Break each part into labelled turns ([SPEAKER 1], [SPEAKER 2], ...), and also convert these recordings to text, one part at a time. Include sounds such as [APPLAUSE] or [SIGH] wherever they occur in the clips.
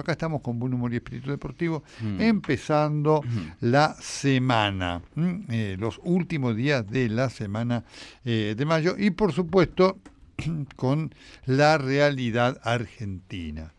[SPEAKER 1] Acá estamos con Buen Humor y Espíritu Deportivo, mm. empezando mm. la semana, eh, los últimos días de la semana eh, de mayo y por supuesto [CLEARS THROAT] con la realidad argentina,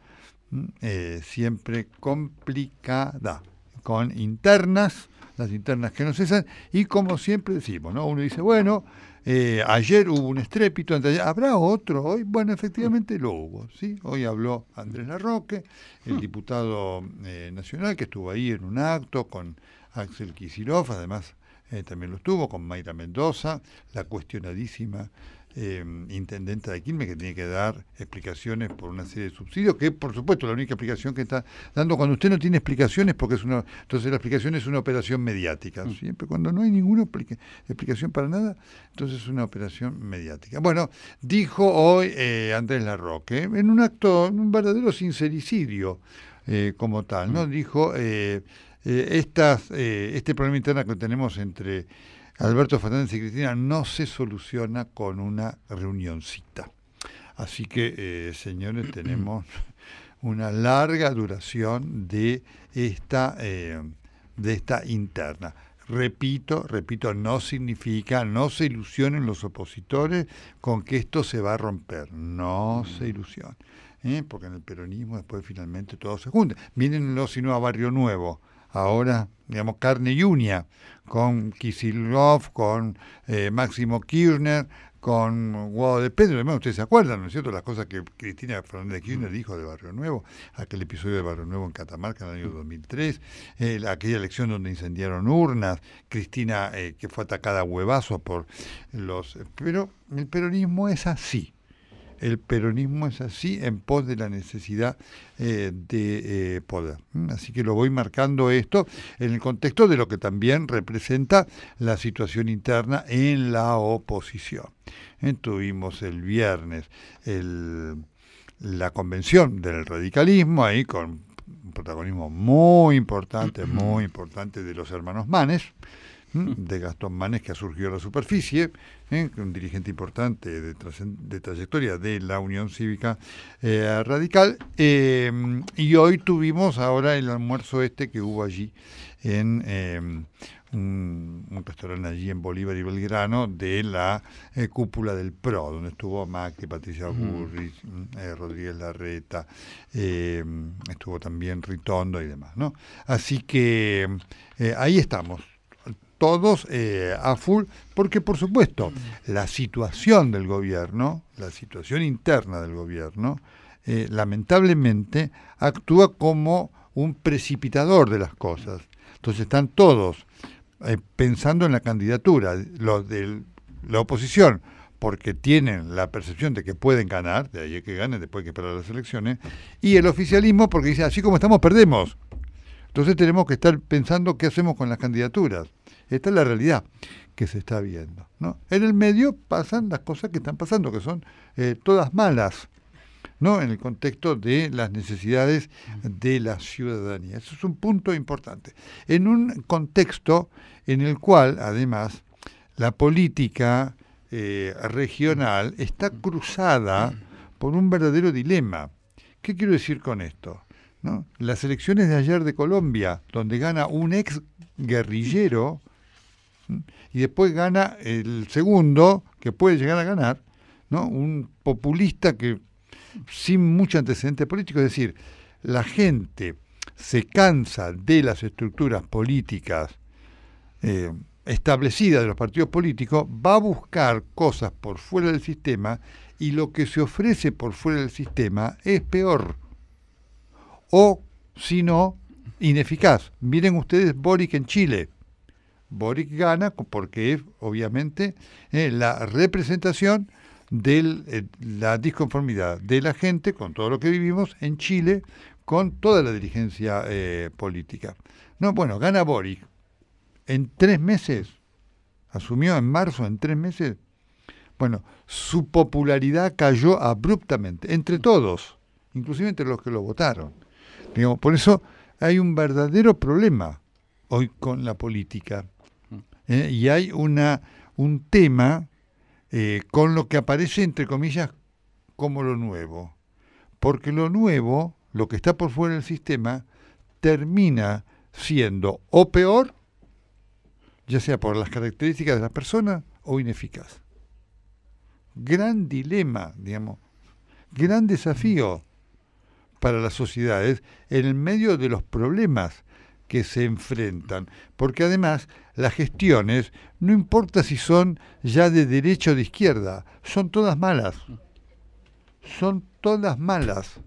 [SPEAKER 1] eh, siempre complicada con internas, las internas que no cesan, y como siempre decimos, ¿no? Uno dice, bueno, eh, ayer hubo un estrépito, ¿habrá otro hoy? Bueno, efectivamente lo hubo, ¿sí? Hoy habló Andrés Larroque, el diputado eh, nacional que estuvo ahí en un acto con Axel Kicillof, además eh, también lo estuvo, con Mayra Mendoza, la cuestionadísima eh, intendente de Quilmes que tiene que dar explicaciones por una serie de subsidios, que por supuesto la única explicación que está dando cuando usted no tiene explicaciones, porque es una, entonces la explicación es una operación mediática. Mm. Siempre cuando no hay ninguna explicación para nada, entonces es una operación mediática. Bueno, dijo hoy eh, Andrés Larroque, en un acto, en un verdadero sincericidio eh, como tal, ¿no? Mm. Dijo eh, estas, este problema interno que tenemos entre Alberto Fernández y Cristina no se soluciona con una reunioncita. Así que, eh, señores, [CLEARS THROAT] tenemos una larga duración de esta, eh, de esta interna. Repito, repito, no significa, no se ilusionen los opositores con que esto se va a romper. No mm. se ilusionen. ¿eh? Porque en el peronismo después finalmente todo se junta. Vienen los si no a Barrio Nuevo ahora, digamos, carne y uña, con Kisilov, con eh, Máximo Kirchner, con Guado de Pedro, además ustedes se acuerdan, ¿no es cierto?, las cosas que Cristina Fernández Kirchner dijo de Barrio Nuevo, aquel episodio de Barrio Nuevo en Catamarca en el año 2003, mm. eh, aquella elección donde incendiaron urnas, Cristina eh, que fue atacada a por los... Pero el peronismo es así, el peronismo es así en pos de la necesidad eh, de eh, poder. Así que lo voy marcando esto en el contexto de lo que también representa la situación interna en la oposición. Eh, tuvimos el viernes la convención del radicalismo, ahí con un protagonismo muy importante, muy importante de los hermanos Manes. Mm. de Gastón Manes que ha surgido a la superficie, ¿eh? un dirigente importante de, trayectoria de la Unión Cívica eh, Radical. Eh, y hoy tuvimos ahora el almuerzo este que hubo allí en un, un, restaurante allí en Bolívar y Belgrano de la cúpula del PRO, donde estuvo Macri, Patricia mm. Burri, Rodríguez Larreta, estuvo también Ritondo y demás. ¿no? Así que ahí estamos todos eh, a full, porque por supuesto mm. la situación del gobierno, la situación interna del gobierno, eh, lamentablemente actúa como un precipitador de las cosas. Entonces están todos eh, pensando en la candidatura, de la oposición, porque tienen la percepción de que pueden ganar, de ahí es que ganen, después hay que esperar las elecciones, y el oficialismo porque dice, así como estamos, perdemos. Entonces tenemos que estar pensando qué hacemos con las candidaturas. Esta es la realidad que se está viendo. ¿no? En el medio pasan las cosas que están pasando, que son eh, todas malas, ¿no? en el contexto de las necesidades de la ciudadanía. Eso es un punto importante. En un contexto en el cual, además, la política eh, regional está cruzada por un verdadero dilema. ¿Qué quiero decir con esto? Las elecciones de ayer de Colombia, donde gana un ex guerrillero, y después gana el segundo, que puede llegar a ganar, ¿no? un populista que sin mucho antecedente político, es decir, la gente se cansa de las estructuras políticas eh, establecidas de los partidos políticos, va a buscar cosas por fuera del sistema y lo que se ofrece por fuera del sistema es peor o, si no, ineficaz. Miren ustedes Boric en Chile. Boric gana porque es obviamente eh, la representación de eh, la disconformidad de la gente con todo lo que vivimos en Chile, con toda la dirigencia eh, política. No, bueno, gana Boric. En tres meses, asumió en marzo, en tres meses, bueno, su popularidad cayó abruptamente, entre todos, inclusive entre los que lo votaron. Digamos, por eso hay un verdadero problema hoy con la política. ¿eh? y hay un tema eh, con lo que aparece, entre comillas, como lo nuevo. Porque lo nuevo, lo que está por fuera del sistema, termina siendo o peor, ya sea por las características de la persona o ineficaz. Gran dilema, digamos, gran desafío para las sociedades en el medio de los problemas que se enfrentan, porque además las gestiones, no importa si son ya de derecha o de izquierda, son todas malas. Son todas malas.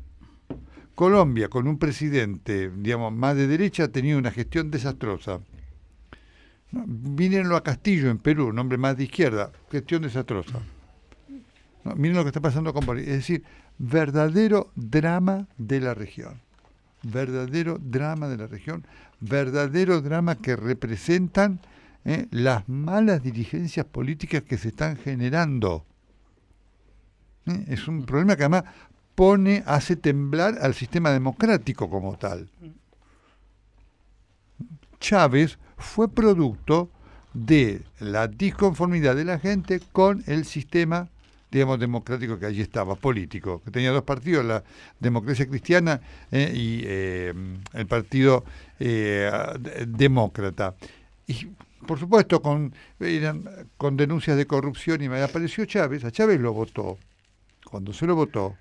[SPEAKER 1] Colombia, con un presidente, digamos, más de derecha, ha tenido una gestión desastrosa. Mírenlo a Castillo en Perú, un hombre más de izquierda, gestión desastrosa. miren lo que está pasando con Bolivia. Es decir, verdadero drama de la región verdadero drama de la región, verdadero drama que representan eh, las malas dirigencias políticas que se están generando. Eh, es un problema que además pone, hace temblar al sistema democrático como tal. Chávez fue producto de la disconformidad de la gente con el sistema digamos, democrático que allí estaba, político, que tenía dos partidos, la democracia cristiana eh, y eh, el partido eh, demócrata. Y por supuesto, con, con denuncias de corrupción y me apareció Chávez, a Chávez lo votó, cuando se lo votó,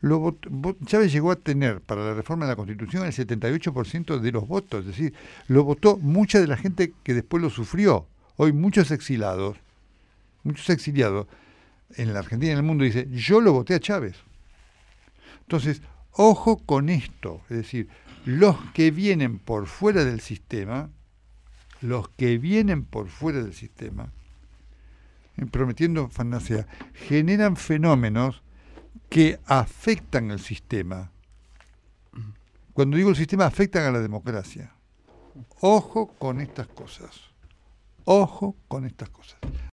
[SPEAKER 1] lo votó, Chávez llegó a tener para la reforma de la Constitución el 78% de los votos, es decir, lo votó mucha de la gente que después lo sufrió. Hoy muchos exilados, muchos exiliados, en la Argentina y en el mundo dice, yo lo voté a Chávez. Entonces, ojo con esto, es decir, los que vienen por fuera del sistema, los que vienen por fuera del sistema, eh, prometiendo fantasía, generan fenómenos que afectan al sistema. Cuando digo el sistema, afectan a la democracia. Ojo con estas cosas. Ojo con estas cosas.